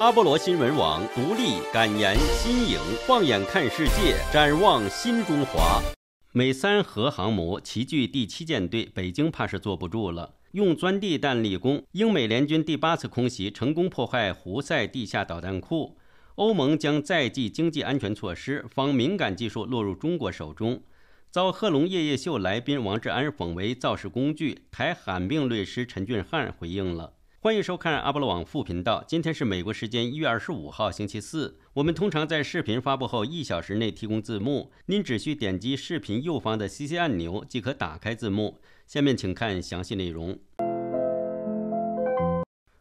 阿波罗新闻网独立、敢言、新颖，放眼看世界，展望新中华。美三核航母齐聚第七舰队，北京怕是坐不住了。用钻地弹立功，英美联军第八次空袭成功破坏胡塞地下导弹库。欧盟将再祭经济安全措施，防敏感技术落入中国手中。遭贺龙夜夜秀来宾王志安讽为造势工具，台罕病律师陈俊翰回应了。欢迎收看阿波罗网副频道。今天是美国时间一月二十五号星期四。我们通常在视频发布后一小时内提供字幕，您只需点击视频右方的 CC 按钮即可打开字幕。下面请看详细内容。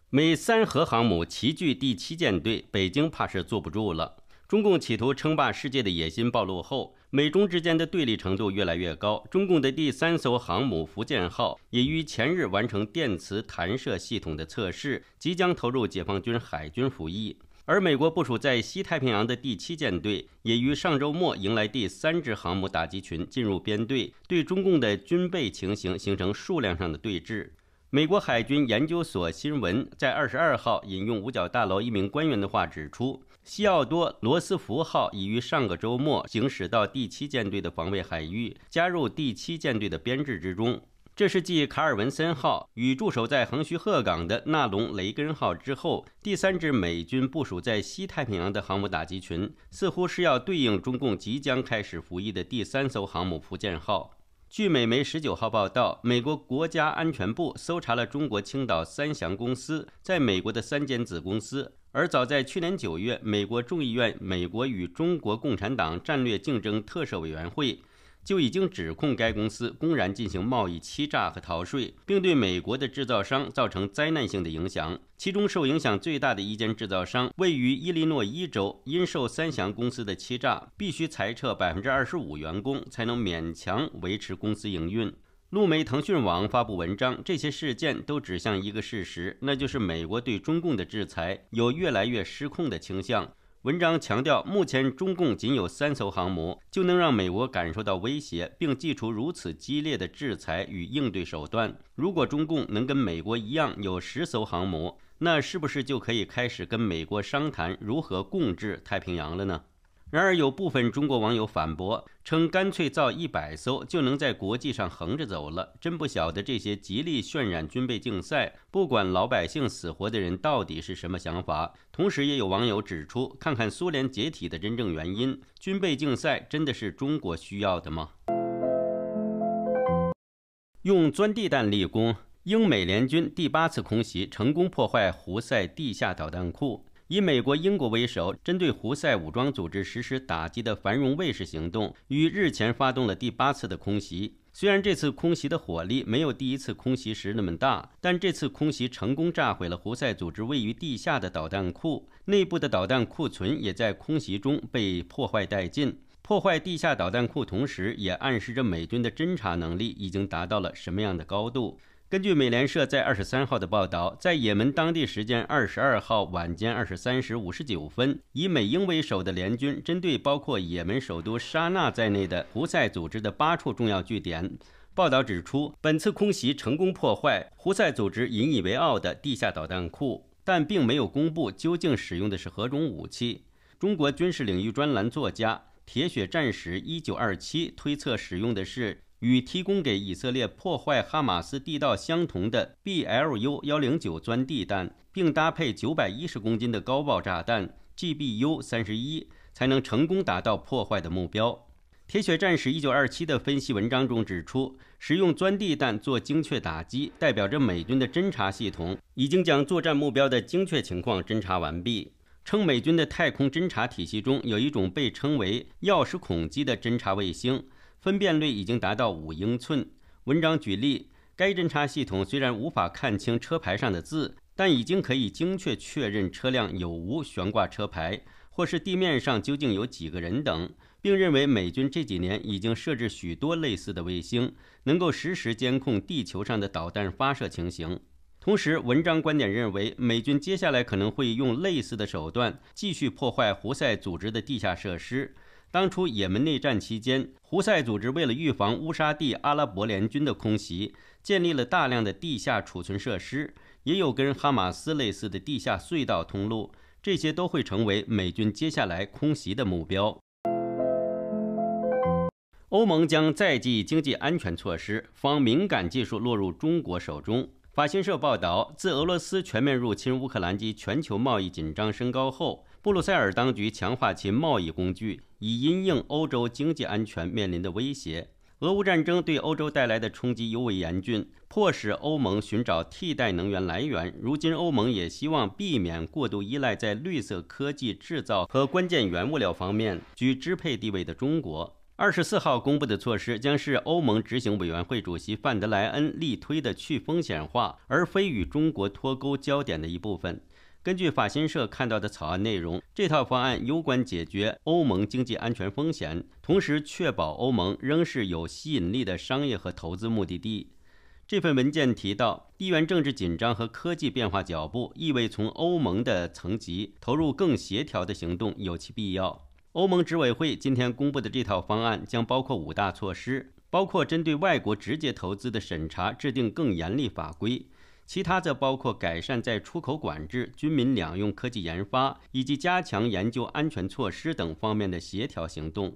美三核航母齐聚第七舰队，北京怕是坐不住了。中共企图称霸世界的野心暴露后。美中之间的对立程度越来越高，中共的第三艘航母“福建号”也于前日完成电磁弹射系统的测试，即将投入解放军海军服役。而美国部署在西太平洋的第七舰队也于上周末迎来第三支航母打击群进入编队，对中共的军备情形形成数量上的对峙。美国海军研究所新闻在二十二号引用五角大楼一名官员的话指出。西奥多·罗斯福号已于上个周末行驶到第七舰队的防卫海域，加入第七舰队的编制之中。这是继卡尔文森号与驻守在横须贺港的纳隆·雷根号之后，第三支美军部署在西太平洋的航母打击群，似乎是要对应中共即将开始服役的第三艘航母福建号。据美媒十九号报道，美国国家安全部搜查了中国青岛三祥公司在美国的三间子公司。而早在去年九月，美国众议院美国与中国共产党战略竞争特设委员会。就已经指控该公司公然进行贸易欺诈和逃税，并对美国的制造商造成灾难性的影响。其中受影响最大的一间制造商位于伊利诺伊州，因受三祥公司的欺诈，必须裁撤百分之二十五员工才能勉强维持公司营运。路媒腾讯网发布文章，这些事件都指向一个事实，那就是美国对中共的制裁有越来越失控的倾向。文章强调，目前中共仅有三艘航母，就能让美国感受到威胁，并祭出如此激烈的制裁与应对手段。如果中共能跟美国一样有十艘航母，那是不是就可以开始跟美国商谈如何共治太平洋了呢？然而，有部分中国网友反驳称：“干脆造一百艘，就能在国际上横着走了。”真不晓得这些极力渲染军备竞赛、不管老百姓死活的人到底是什么想法。同时，也有网友指出：“看看苏联解体的真正原因，军备竞赛真的是中国需要的吗？”用钻地弹立功，英美联军第八次空袭成功破坏胡塞地下导弹库。以美国、英国为首，针对胡塞武装组织实施打击的“繁荣卫士”行动，于日前发动了第八次的空袭。虽然这次空袭的火力没有第一次空袭时那么大，但这次空袭成功炸毁了胡塞组织位于地下的导弹库，内部的导弹库存也在空袭中被破坏殆尽。破坏地下导弹库，同时也暗示着美军的侦察能力已经达到了什么样的高度。根据美联社在二十三号的报道，在也门当地时间二十二号晚间二十三时五十九分，以美英为首的联军针对包括也门首都沙那在内的胡塞组织的八处重要据点。报道指出，本次空袭成功破坏胡塞组织引以为傲的地下导弹库，但并没有公布究竟使用的是何种武器。中国军事领域专栏作家“铁血战士一九二七”推测，使用的是。与提供给以色列破坏哈马斯地道相同的 BLU-109 钻地弹，并搭配910公斤的高爆炸弹 GBU-31，才能成功达到破坏的目标。《铁血战士》1927的分析文章中指出，使用钻地弹做精确打击，代表着美军的侦察系统已经将作战目标的精确情况侦察完毕。称美军的太空侦察体系中有一种被称为“钥匙孔机”的侦察卫星。分辨率已经达到五英寸。文章举例，该侦察系统虽然无法看清车牌上的字，但已经可以精确确认车辆有无悬挂车牌，或是地面上究竟有几个人等，并认为美军这几年已经设置许多类似的卫星，能够实时监控地球上的导弹发射情形。同时，文章观点认为，美军接下来可能会用类似的手段继续破坏胡塞组织的地下设施。当初也门内战期间，胡塞组织为了预防乌沙地阿拉伯联军的空袭，建立了大量的地下储存设施，也有跟哈马斯类似的地下隧道通路，这些都会成为美军接下来空袭的目标。欧盟将再祭经济安全措施，防敏感技术落入中国手中。法新社报道，自俄罗斯全面入侵乌克兰及全球贸易紧张升高后。布鲁塞尔当局强化其贸易工具，以因应欧洲经济安全面临的威胁。俄乌战争对欧洲带来的冲击尤为严峻，迫使欧盟寻找替代能源来源。如今，欧盟也希望避免过度依赖在绿色科技制造和关键原物料方面居支配地位的中国。二十四号公布的措施将是欧盟执行委员会主席范德莱恩力推的去风险化，而非与中国脱钩焦点的一部分。根据法新社看到的草案内容，这套方案攸关解决欧盟经济安全风险，同时确保欧盟仍是有吸引力的商业和投资目的地。这份文件提到，地缘政治紧张和科技变化脚步意味从欧盟的层级投入更协调的行动有其必要。欧盟执委会今天公布的这套方案将包括五大措施，包括针对外国直接投资的审查，制定更严厉法规。其他则包括改善在出口管制、军民两用科技研发以及加强研究安全措施等方面的协调行动。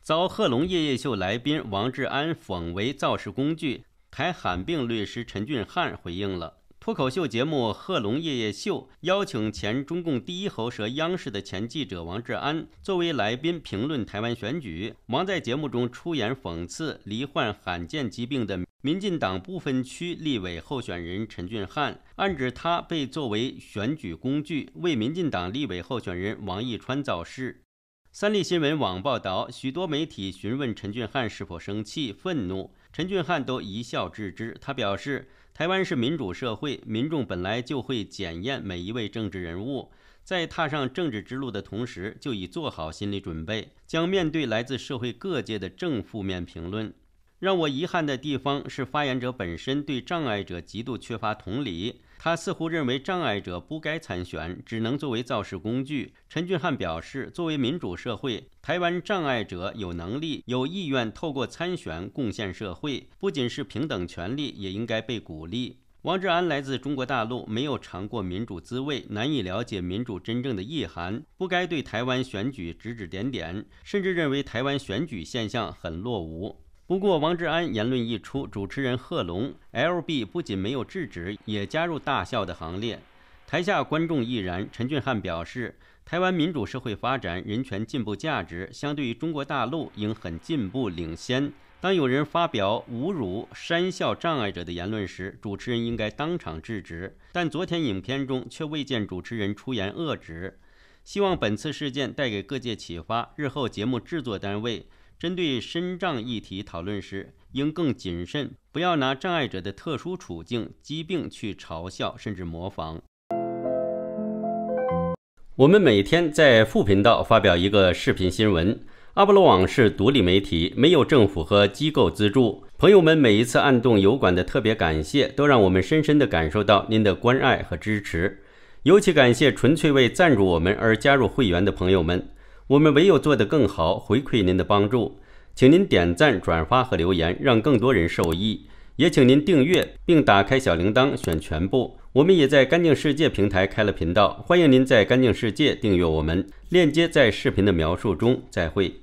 遭贺龙叶叶秀来宾王志安讽为造势工具，台罕病律师陈俊翰回应了。脱口秀节目《贺龙夜夜秀》邀请前中共第一喉舌央视的前记者王志安作为来宾评论台湾选举。王在节目中出言讽刺罹患罕见疾病的民进党不分区立委候选人陈俊翰，暗指他被作为选举工具为民进党立委候选人王义川造势。三立新闻网报道，许多媒体询问陈俊翰是否生气、愤怒，陈俊翰都一笑置之。他表示，台湾是民主社会，民众本来就会检验每一位政治人物，在踏上政治之路的同时，就已做好心理准备，将面对来自社会各界的正负面评论。让我遗憾的地方是，发言者本身对障碍者极度缺乏同理。他似乎认为障碍者不该参选，只能作为造势工具。陈俊翰表示，作为民主社会，台湾障碍者有能力、有意愿透过参选贡献社会，不仅是平等权利，也应该被鼓励。王志安来自中国大陆，没有尝过民主滋味，难以了解民主真正的意涵，不该对台湾选举指指点点，甚至认为台湾选举现象很落伍。不过，王志安言论一出，主持人贺龙、L B 不仅没有制止，也加入大笑的行列，台下观众亦然。陈俊翰表示，台湾民主社会发展、人权进步价值，相对于中国大陆应很进步领先。当有人发表侮辱、山笑障碍者的言论时，主持人应该当场制止。但昨天影片中却未见主持人出言遏止。希望本次事件带给各界启发，日后节目制作单位。针对身障议题讨论时，应更谨慎，不要拿障碍者的特殊处境、疾病去嘲笑，甚至模仿。我们每天在副频道发表一个视频新闻。阿波罗网是独立媒体，没有政府和机构资助。朋友们每一次按动油管的特别感谢，都让我们深深地感受到您的关爱和支持。尤其感谢纯粹为赞助我们而加入会员的朋友们。我们唯有做得更好，回馈您的帮助，请您点赞、转发和留言，让更多人受益。也请您订阅并打开小铃铛，选全部。我们也在干净世界平台开了频道，欢迎您在干净世界订阅我们，链接在视频的描述中。再会。